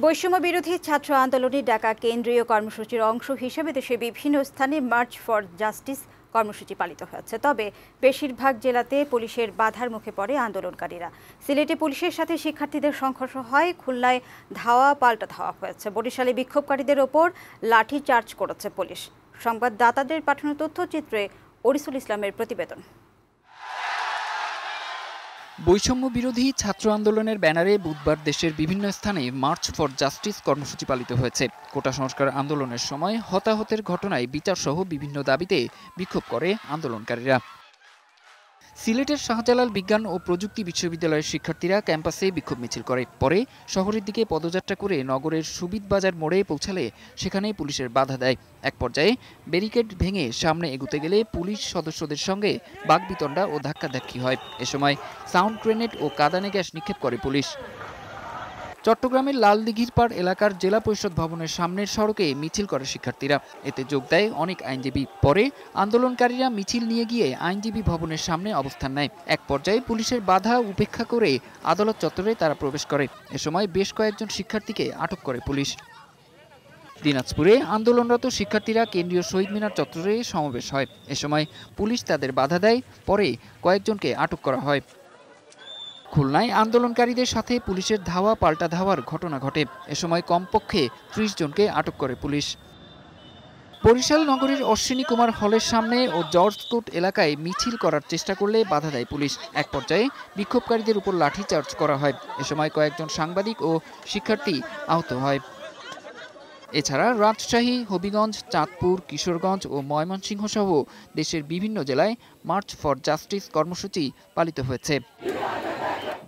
বৈষম্য বিরোধী ছাত্র আন্দোলনে ডাকা কেন্দ্রীয় কর্মসূচির অংশ হিসেবে দেশে বিভিন্ন স্থানে মার্চ ফর জাস্টিস কর্মসূচি পালিত হয়েছে তবে বেশিরভাগ জেলাতে পুলিশের বাধার মুখে পড়ে আন্দোলনকারীরা সিলেটে পুলিশের সাথে শিক্ষার্থীদের সংঘর্ষ হয় খুলনায় ধাওয়া পাল্টা ধাওয়া হয়েছে বরিশালে বিক্ষোভকারীদের ওপর লাঠি চার্জ করেছে পুলিশ সংবাদদাতাদের পাঠানো তথ্যচিত্রে অরিসুল ইসলামের প্রতিবেদন বৈষম্য বিরোধী ছাত্র আন্দোলনের ব্যানারে বুধবার দেশের বিভিন্ন স্থানে মার্চ ফর জাস্টিস কর্মসূচি পালিত হয়েছে কোটা সংস্কার আন্দোলনের সময় হতাহতের ঘটনায় বিচারসহ বিভিন্ন দাবিতে বিক্ষোভ করে আন্দোলনকারীরা সিলেটের শাহজালাল বিজ্ঞান ও প্রযুক্তি বিশ্ববিদ্যালয়ের শিক্ষার্থীরা ক্যাম্পাসে বিক্ষোভ মিছিল করে পরে শহরের দিকে পদযাত্রা করে নগরের সুবিধ বাজার মোড়ে পৌঁছালে সেখানে পুলিশের বাধা দেয় এক পর্যায়ে ব্যারিকেড ভেঙে সামনে এগুতে গেলে পুলিশ সদস্যদের সঙ্গে বাঘবিতণ্ডা ও ধাক্কাধাক্কি হয় এ সময় সাউন্ড গ্রেনেড ও কাদানে গ্যাস নিক্ষেপ করে পুলিশ চট্টগ্রামের লালদিঘির পাড় এলাকার জেলা পরিষদ ভবনের সামনের সড়কে মিছিল করে শিক্ষার্থীরা এতে যোগ দেয় অনেক আইনজীবী পরে আন্দোলনকারীরা মিছিল নিয়ে গিয়ে আইনজীবী ভবনের সামনে অবস্থান নেয় এক পর্যায়ে পুলিশের বাধা উপেক্ষা করে আদালত চত্বরে তারা প্রবেশ করে এ সময় বেশ কয়েকজন শিক্ষার্থীকে আটক করে পুলিশ দিনাজপুরে আন্দোলনরত শিক্ষার্থীরা কেন্দ্রীয় শহীদ মিনার চত্বরে সমাবেশ হয় এ সময় পুলিশ তাদের বাধা দেয় পরে কয়েকজনকে আটক করা হয় খুলনায় আন্দোলনকারীদের সাথে পুলিশের ধাওয়া পাল্টা ধাওয়ার ঘটনা ঘটে এ সময় কমপক্ষে ত্রিশ জনকে আটক করে পুলিশ বরিশাল নগরীর অশ্বিনী কুমার হলের সামনে ও জর্জতুট এলাকায় মিছিল করার চেষ্টা করলে বাধা দেয় পুলিশ এক পর্যায়ে বিক্ষোভকারীদের উপর লাঠিচার্জ করা হয় এ সময় কয়েকজন সাংবাদিক ও শিক্ষার্থী আহত হয় এছাড়া রাজশাহী হবিগঞ্জ চাঁদপুর কিশোরগঞ্জ ও ময়মনসিংহ সহ দেশের বিভিন্ন জেলায় মার্চ ফর জাস্টিস কর্মসূচি পালিত হয়েছে